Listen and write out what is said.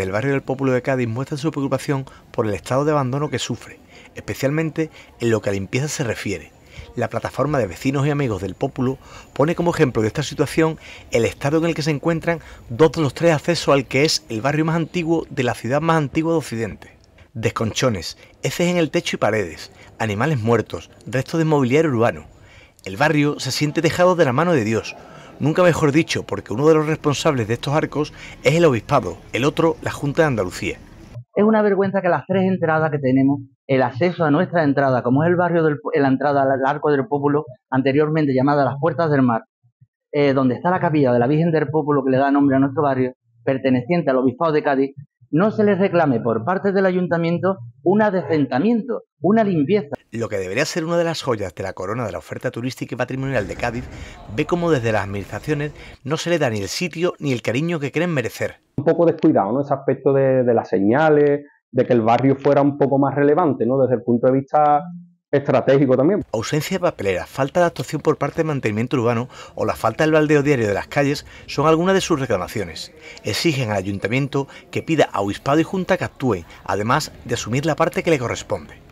El barrio del Pópulo de Cádiz muestra su preocupación por el estado de abandono que sufre, especialmente en lo que a limpieza se refiere. La plataforma de vecinos y amigos del Pópulo pone como ejemplo de esta situación el estado en el que se encuentran dos de los tres accesos al que es el barrio más antiguo de la ciudad más antigua de Occidente. Desconchones, heces en el techo y paredes, animales muertos, restos de mobiliario urbano. El barrio se siente dejado de la mano de Dios, nunca mejor dicho, porque uno de los responsables de estos arcos es el obispado, el otro la Junta de Andalucía. Es una vergüenza que las tres entradas que tenemos, el acceso a nuestra entrada, como es el barrio la entrada al Arco del Pópulo, anteriormente llamada las Puertas del Mar, eh, donde está la capilla de la Virgen del Pópulo, que le da nombre a nuestro barrio, perteneciente al Obispado de Cádiz, no se les reclame por parte del ayuntamiento un adecentamiento, una limpieza. Lo que debería ser una de las joyas de la corona de la oferta turística y patrimonial de Cádiz ve como desde las administraciones no se le da ni el sitio ni el cariño que creen merecer. Un poco descuidado, ¿no? Ese aspecto de, de las señales, de que el barrio fuera un poco más relevante, ¿no? Desde el punto de vista estratégico también. Ausencia de papelera, falta de actuación por parte de mantenimiento urbano o la falta del baldeo diario de las calles son algunas de sus reclamaciones. Exigen al ayuntamiento que pida a Obispado y Junta que actúen, además de asumir la parte que le corresponde.